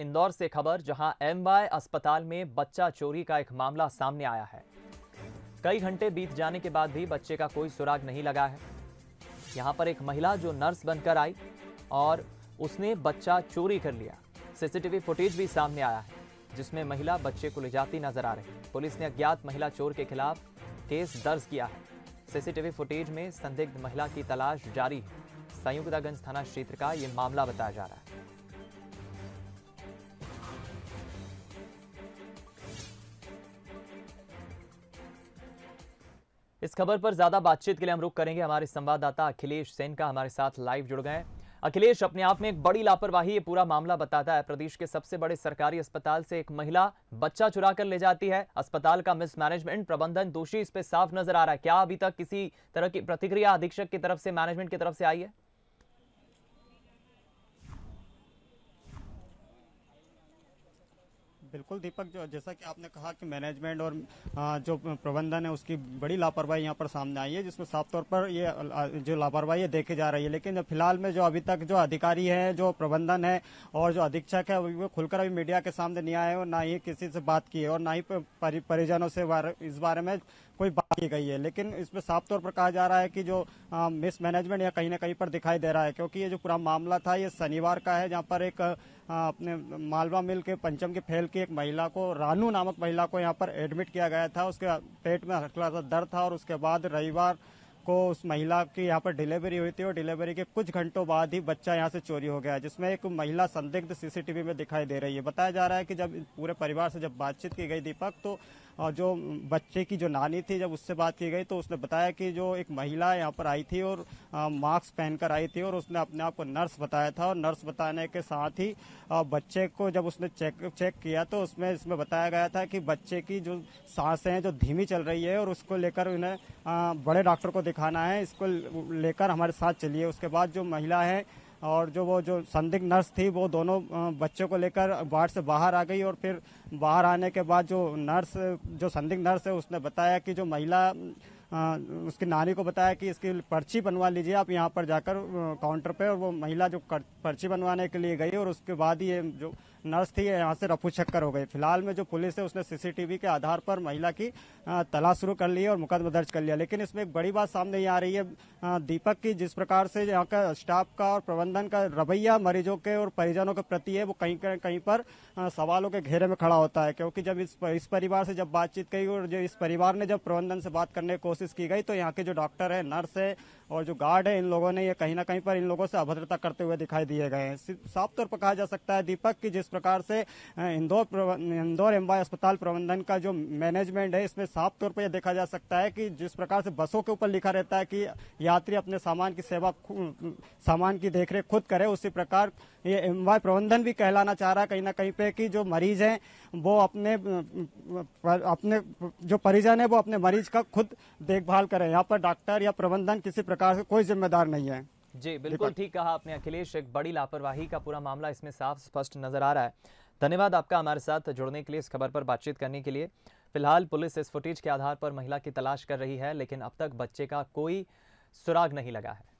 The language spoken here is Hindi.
इंदौर से खबर जहां एमवाई अस्पताल में बच्चा चोरी का एक मामला सामने आया है कई घंटे बीत जाने के बाद भी बच्चे का कोई सुराग नहीं लगा है यहां पर एक महिला जो नर्स बनकर आई और उसने बच्चा चोरी कर लिया सीसीटीवी फुटेज भी सामने आया है जिसमें महिला बच्चे को ले जाती नजर आ रही पुलिस ने अज्ञात महिला चोर के खिलाफ केस दर्ज किया है सीसीटीवी फुटेज में संदिग्ध महिला की तलाश जारी है संयुक्तागंज थाना क्षेत्र का ये मामला बताया जा रहा है इस खबर पर ज्यादा बातचीत के लिए हम रुख करेंगे हमारे संवाददाता अखिलेश सेन का हमारे साथ लाइव जुड़ गए अखिलेश अपने आप में एक बड़ी लापरवाही ये पूरा मामला बताता है प्रदेश के सबसे बड़े सरकारी अस्पताल से एक महिला बच्चा चुरा कर ले जाती है अस्पताल का मिसमैनेजमेंट प्रबंधन दोषी इस पे साफ नजर आ रहा है क्या अभी तक किसी तरह की प्रतिक्रिया अधीक्षक की तरफ से मैनेजमेंट की तरफ से आई है बिल्कुल दीपक जैसा कि आपने कहा कि मैनेजमेंट और जो प्रबंधन है उसकी बड़ी लापरवाही यहाँ पर सामने आई है जिसमें साफ तौर पर ये जो लापरवाही है देखी जा रही है लेकिन फिलहाल में जो अभी तक जो अधिकारी है जो प्रबंधन है और जो अधीक्षक है वो खुलकर अभी मीडिया के सामने नहीं आए और ना ही किसी से बात की है और ना ही परिजनों से इस बारे में कोई बात की गई है लेकिन इसमें साफ तौर पर कहा जा रहा है कि जो मिसमैनेजमेंट या कहीं ना कहीं पर दिखाई दे रहा है क्योंकि ये जो पूरा मामला था ये शनिवार का है जहाँ पर एक अपने मालवा मिल के पंचम के फैल की एक महिला को रानू नामक महिला को यहाँ पर एडमिट किया गया था उसके पेट में हल्का सा दर्द था और उसके बाद रविवार को उस महिला की यहाँ पर डिलीवरी हुई थी और डिलीवरी के कुछ घंटों बाद ही बच्चा यहाँ से चोरी हो गया जिसमें एक महिला संदिग्ध सीसीटीवी में दिखाई दे रही है बताया जा रहा है कि जब पूरे परिवार से जब बातचीत की गई दीपक तो जो बच्चे की जो नानी थी जब उससे बात की गई तो उसने बताया कि जो एक महिला यहाँ पर आई थी और मास्क पहनकर आई थी और उसने अपने आप को नर्स बताया था और नर्स बताने के साथ ही बच्चे को जब उसने चेक चेक किया तो उसमें इसमें बताया गया था कि बच्चे की जो सांसें हैं जो धीमी चल रही है और उसको लेकर उन्हें बड़े डॉक्टर को दिखाना है इसको लेकर हमारे साथ चलिए उसके बाद जो महिला है और जो वो जो संदिग्ध नर्स थी वो दोनों बच्चों को लेकर वार्ड से बाहर आ गई और फिर बाहर आने के बाद जो नर्स जो संदिग्ध नर्स है उसने बताया कि जो महिला उसकी नानी को बताया कि इसकी पर्ची बनवा लीजिए आप यहाँ पर जाकर काउंटर पे और वो महिला जो पर्ची बनवाने के लिए गई और उसके बाद ही ये जो नर्स थी यहाँ से रफू चक्कर हो गई फिलहाल में जो पुलिस है उसने सीसीटीवी के आधार पर महिला की तलाश शुरू कर ली और मुकदमा दर्ज कर लिया लेकिन इसमें एक बड़ी बात सामने आ रही है दीपक की जिस प्रकार से यहाँ का स्टाफ का और प्रबंधन का रवैया मरीजों के और परिजनों के प्रति है वो कहीं कहीं पर सवालों के घेरे में खड़ा होता है क्योंकि जब इस, इस परिवार से जब बातचीत की और जो इस परिवार ने जब प्रबंधन से बात करने की कोशिश की गई तो यहाँ के जो डॉक्टर है नर्स है और जो गार्ड है इन लोगों ने ये कहीं ना कहीं पर इन लोगों से अभद्रता करते हुए दिखाई दिए गए हैं साफ तौर पर कहा जा सकता है दीपक की जिस प्रकार से इंदौर इंदौर एम्बाय अस्पताल प्रबंधन का जो मैनेजमेंट है इसमें साफ तौर पर यह देखा जा सकता है कि जिस प्रकार से बसों के ऊपर लिखा रहता है कि यात्री अपने सामान की सेवा सामान की देखरेख खुद करे उसी प्रकार ये एम्बाय प्रबंधन भी कहलाना चाह रहा है कहीं ना कहीं पे कि जो मरीज हैं वो अपने अपने जो परिजन है वो अपने मरीज का खुद देखभाल करें यहाँ पर डॉक्टर या प्रबंधन किसी प्रकार से कोई जिम्मेदार नहीं है जी बिल्कुल ठीक कहा आपने अखिलेश एक बड़ी लापरवाही का पूरा मामला इसमें साफ स्पष्ट नजर आ रहा है धन्यवाद आपका हमारे साथ जुड़ने के लिए इस खबर पर बातचीत करने के लिए फिलहाल पुलिस इस फुटेज के आधार पर महिला की तलाश कर रही है लेकिन अब तक बच्चे का कोई सुराग नहीं लगा है